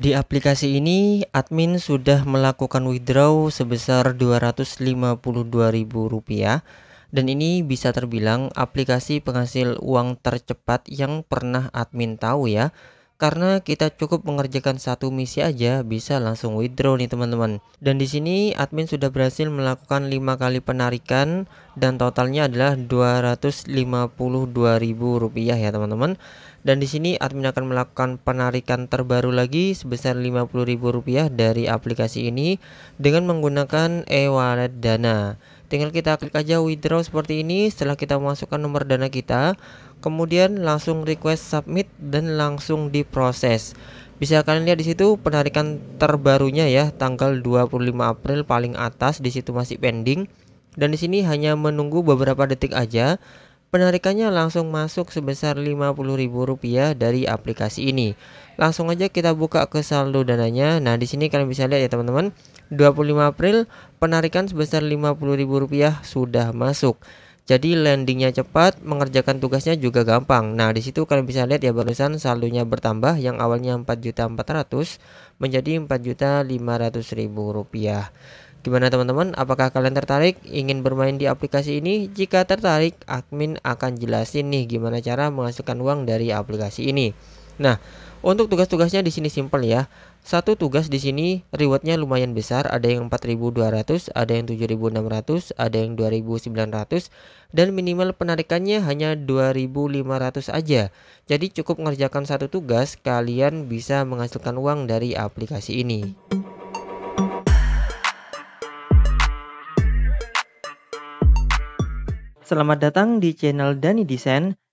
Di aplikasi ini, admin sudah melakukan withdraw sebesar Rp252.000 dan ini bisa terbilang aplikasi penghasil uang tercepat yang pernah admin tahu ya karena kita cukup mengerjakan satu misi aja bisa langsung withdraw nih teman-teman. Dan di sini admin sudah berhasil melakukan lima kali penarikan dan totalnya adalah rp rupiah ya teman-teman. Dan di sini admin akan melakukan penarikan terbaru lagi sebesar rp rupiah dari aplikasi ini dengan menggunakan e-wallet Dana tinggal kita klik aja withdraw seperti ini setelah kita masukkan nomor dana kita kemudian langsung request submit dan langsung diproses bisa kalian lihat di situ penarikan terbarunya ya tanggal 25 April paling atas di situ masih pending dan di sini hanya menunggu beberapa detik aja penarikannya langsung masuk sebesar Rp50.000 dari aplikasi ini langsung aja kita buka ke saldo dananya nah di sini kalian bisa lihat ya teman-teman 25 April penarikan sebesar Rp50.000 sudah masuk. Jadi landingnya cepat, mengerjakan tugasnya juga gampang. Nah, di situ kalian bisa lihat ya barusan saldonya bertambah yang awalnya 4.400 menjadi 4.500.000 rupiah. Gimana teman-teman? Apakah kalian tertarik ingin bermain di aplikasi ini? Jika tertarik, admin akan jelasin nih gimana cara menghasilkan uang dari aplikasi ini. Nah, untuk tugas-tugasnya di sini simple ya. Satu tugas di sini rewardnya lumayan besar, ada yang 4200, ada yang 7600, ada yang 2900 dan minimal penarikannya hanya 2500 aja. Jadi cukup mengerjakan satu tugas kalian bisa menghasilkan uang dari aplikasi ini. Selamat datang di channel Dani Desain.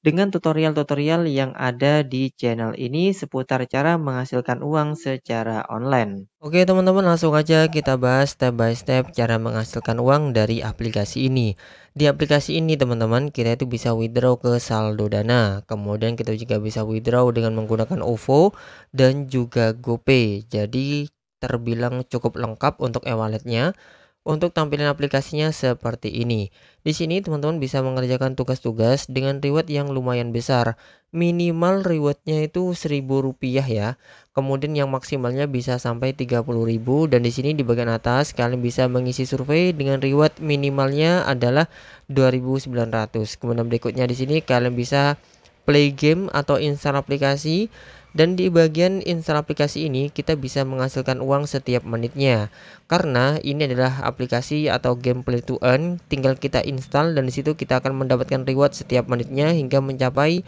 dengan tutorial-tutorial yang ada di channel ini seputar cara menghasilkan uang secara online. Oke teman-teman langsung aja kita bahas step by step cara menghasilkan uang dari aplikasi ini. Di aplikasi ini teman-teman kita itu bisa withdraw ke saldo dana. Kemudian kita juga bisa withdraw dengan menggunakan OVO dan juga GoPay. Jadi terbilang cukup lengkap untuk e-walletnya. Untuk tampilan aplikasinya seperti ini. Di sini teman-teman bisa mengerjakan tugas-tugas dengan reward yang lumayan besar. Minimal rewardnya itu rp rupiah ya. Kemudian yang maksimalnya bisa sampai 30.000 dan di sini di bagian atas kalian bisa mengisi survei dengan reward minimalnya adalah 2.900. Kemudian berikutnya di sini kalian bisa play game atau install aplikasi dan di bagian install aplikasi ini kita bisa menghasilkan uang setiap menitnya. Karena ini adalah aplikasi atau game play to earn, tinggal kita install dan disitu kita akan mendapatkan reward setiap menitnya hingga mencapai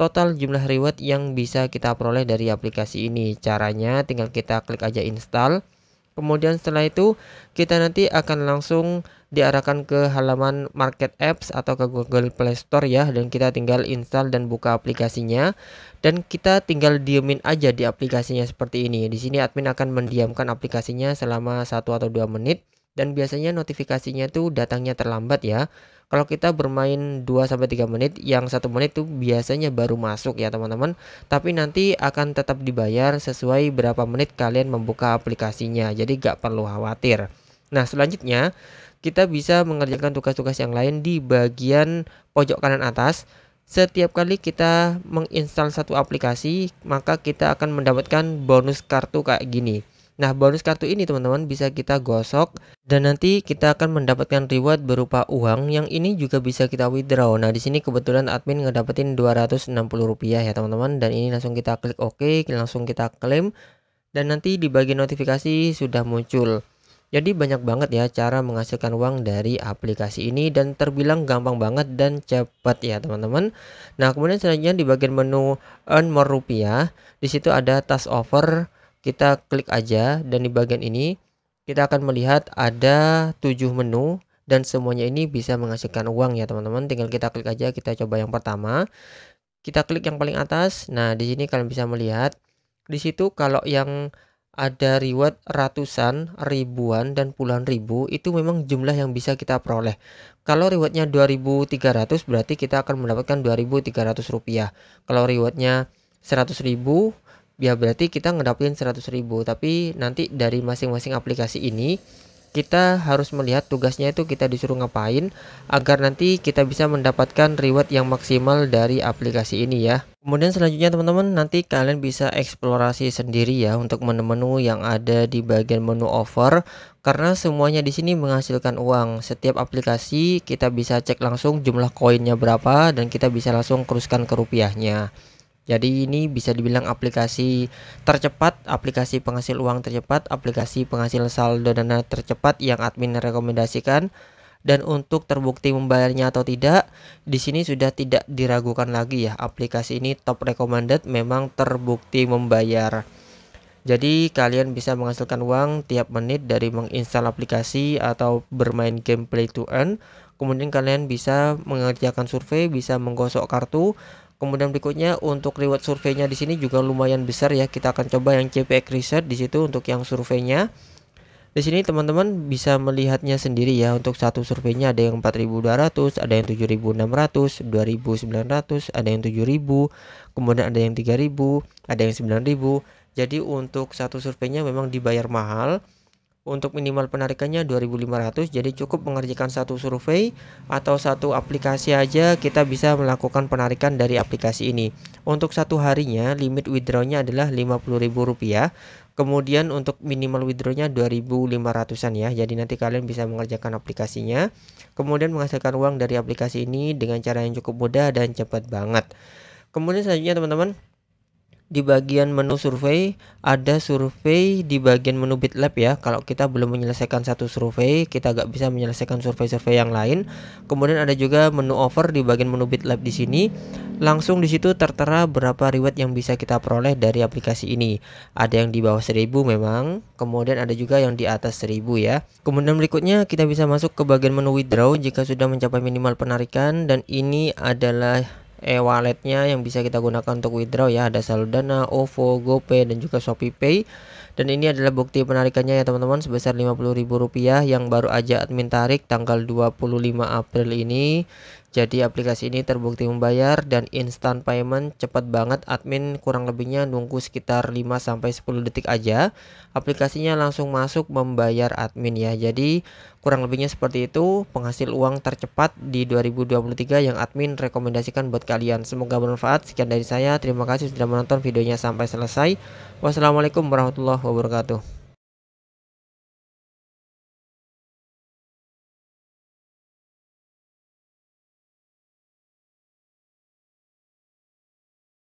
total jumlah reward yang bisa kita peroleh dari aplikasi ini. Caranya tinggal kita klik aja install. Kemudian setelah itu kita nanti akan langsung diarahkan ke halaman market apps atau ke Google Play Store ya dan kita tinggal install dan buka aplikasinya dan kita tinggal diemin aja di aplikasinya seperti ini. Di sini admin akan mendiamkan aplikasinya selama satu atau dua menit dan biasanya notifikasinya tuh datangnya terlambat ya. Kalau kita bermain 2 sampai 3 menit, yang satu menit tuh biasanya baru masuk ya, teman-teman. Tapi nanti akan tetap dibayar sesuai berapa menit kalian membuka aplikasinya. Jadi gak perlu khawatir. Nah, selanjutnya kita bisa mengerjakan tugas-tugas yang lain di bagian pojok kanan atas. Setiap kali kita menginstal satu aplikasi, maka kita akan mendapatkan bonus kartu kayak gini. Nah, bonus kartu ini teman-teman bisa kita gosok dan nanti kita akan mendapatkan reward berupa uang yang ini juga bisa kita withdraw. Nah, di sini kebetulan admin ngedapetin Rp260 ya teman-teman dan ini langsung kita klik OK, langsung kita klaim dan nanti di bagian notifikasi sudah muncul. Jadi banyak banget ya cara menghasilkan uang dari aplikasi ini dan terbilang gampang banget dan cepat ya teman-teman. Nah kemudian selanjutnya di bagian menu earn more rupiah, di situ ada task offer, kita klik aja dan di bagian ini kita akan melihat ada tujuh menu dan semuanya ini bisa menghasilkan uang ya teman-teman. Tinggal kita klik aja, kita coba yang pertama. Kita klik yang paling atas. Nah, di sini kalian bisa melihat di situ kalau yang ada reward ratusan, ribuan, dan puluhan ribu itu memang jumlah yang bisa kita peroleh. Kalau rewardnya 2300 berarti kita akan mendapatkan 2300 rupiah. Kalau rewardnya 100 ribu ya berarti kita ngedapetin 100.000 tapi nanti dari masing-masing aplikasi ini kita harus melihat tugasnya itu kita disuruh ngapain agar nanti kita bisa mendapatkan reward yang maksimal dari aplikasi ini ya kemudian selanjutnya teman-teman nanti kalian bisa eksplorasi sendiri ya untuk menu-menu yang ada di bagian menu offer karena semuanya di sini menghasilkan uang setiap aplikasi kita bisa cek langsung jumlah koinnya berapa dan kita bisa langsung keruskan ke rupiahnya jadi ini bisa dibilang aplikasi tercepat, aplikasi penghasil uang tercepat, aplikasi penghasil saldo dana tercepat yang admin rekomendasikan. Dan untuk terbukti membayarnya atau tidak, di sini sudah tidak diragukan lagi ya. Aplikasi ini top recommended memang terbukti membayar. Jadi kalian bisa menghasilkan uang tiap menit dari menginstal aplikasi atau bermain game play to earn. Kemudian kalian bisa mengerjakan survei, bisa menggosok kartu Kemudian berikutnya untuk reward surveinya di sini juga lumayan besar ya. Kita akan coba yang CPX Research di situ untuk yang surveinya. Di sini teman-teman bisa melihatnya sendiri ya untuk satu surveinya ada yang 4200, ada yang 7600, 2900, ada yang 7000, kemudian ada yang 3000, ada yang 9000. Jadi untuk satu surveinya memang dibayar mahal untuk minimal penarikannya 2500 jadi cukup mengerjakan satu survei atau satu aplikasi aja kita bisa melakukan penarikan dari aplikasi ini untuk satu harinya limit withdrawnya adalah 50.000 rupiah. kemudian untuk minimal withdrawnya 2500an ya jadi nanti kalian bisa mengerjakan aplikasinya kemudian menghasilkan uang dari aplikasi ini dengan cara yang cukup mudah dan cepat banget kemudian selanjutnya teman-teman di bagian menu survei ada survei di bagian menu BitLab ya. Kalau kita belum menyelesaikan satu survei, kita nggak bisa menyelesaikan survei-survei yang lain. Kemudian ada juga menu over di bagian menu BitLab di sini. Langsung di situ tertera berapa reward yang bisa kita peroleh dari aplikasi ini. Ada yang di bawah 1000 memang, kemudian ada juga yang di atas 1000 ya. Kemudian berikutnya kita bisa masuk ke bagian menu withdraw jika sudah mencapai minimal penarikan dan ini adalah e-walletnya eh, yang bisa kita gunakan untuk withdraw ya ada Saludana, OVO, GoPay dan juga ShopeePay dan ini adalah bukti penarikannya ya teman-teman sebesar Rp50.000 yang baru aja admin tarik tanggal 25 April ini jadi aplikasi ini terbukti membayar dan instant payment cepat banget admin kurang lebihnya nunggu sekitar 5 sampai 10 detik aja. Aplikasinya langsung masuk membayar admin ya. Jadi kurang lebihnya seperti itu penghasil uang tercepat di 2023 yang admin rekomendasikan buat kalian. Semoga bermanfaat. Sekian dari saya. Terima kasih sudah menonton videonya sampai selesai. Wassalamualaikum warahmatullahi wabarakatuh.